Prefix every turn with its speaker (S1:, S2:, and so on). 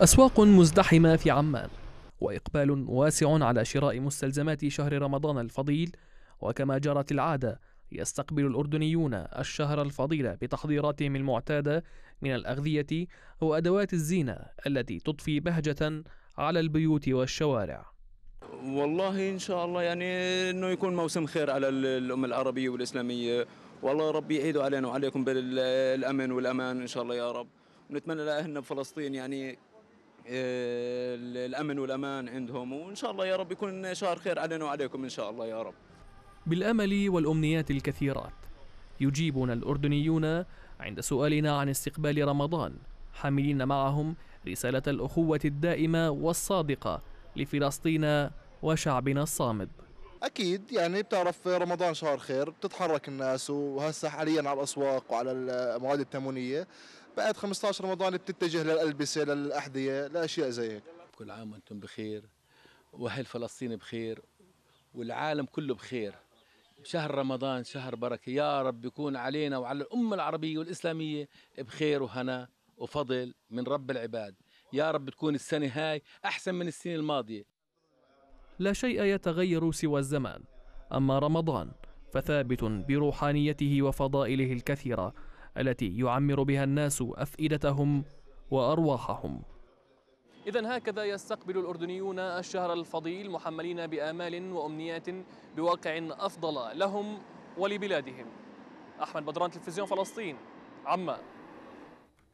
S1: أسواق مزدحمة في عمان وإقبال واسع على شراء مستلزمات شهر رمضان الفضيل وكما جرت العادة يستقبل الأردنيون الشهر الفضيل بتحضيراتهم المعتادة من الأغذية وأدوات الزينة التي تضفي بهجة على البيوت والشوارع
S2: والله إن شاء الله يعني أنه يكون موسم خير على الأمة العربية والإسلامية والله ربي يعيده علينا وعليكم بالأمن والأمان إن شاء الله يا رب ونتمنى لأهلنا بفلسطين يعني الامن والامان عندهم وان شاء الله يا رب يكون شهر خير علينا وعليكم ان شاء الله يا رب.
S1: بالامل والامنيات الكثيرات يجيبنا الاردنيون عند سؤالنا عن استقبال رمضان حاملين معهم رساله الاخوه الدائمه والصادقه لفلسطين وشعبنا الصامد.
S3: اكيد يعني بتعرف رمضان شهر خير بتتحرك الناس وهسه حاليا على الاسواق وعلى المواد التموينيه بعد 15 رمضان بتتجه للالبسه للاحذيه لاشياء زي هيك كل عام وانتم بخير واهل فلسطين بخير والعالم كله بخير شهر رمضان شهر بركه يا رب يكون علينا وعلى الامه العربيه والاسلاميه بخير وهنا وفضل من رب العباد يا رب تكون السنه هاي احسن من السنه الماضيه
S1: لا شيء يتغير سوى الزمان أما رمضان فثابت بروحانيته وفضائله الكثيرة التي يعمر بها الناس أفئدتهم وأرواحهم إذا هكذا يستقبل الأردنيون الشهر الفضيل محملين بآمال وأمنيات بواقع أفضل لهم ولبلادهم أحمد بدران تلفزيون فلسطين عمان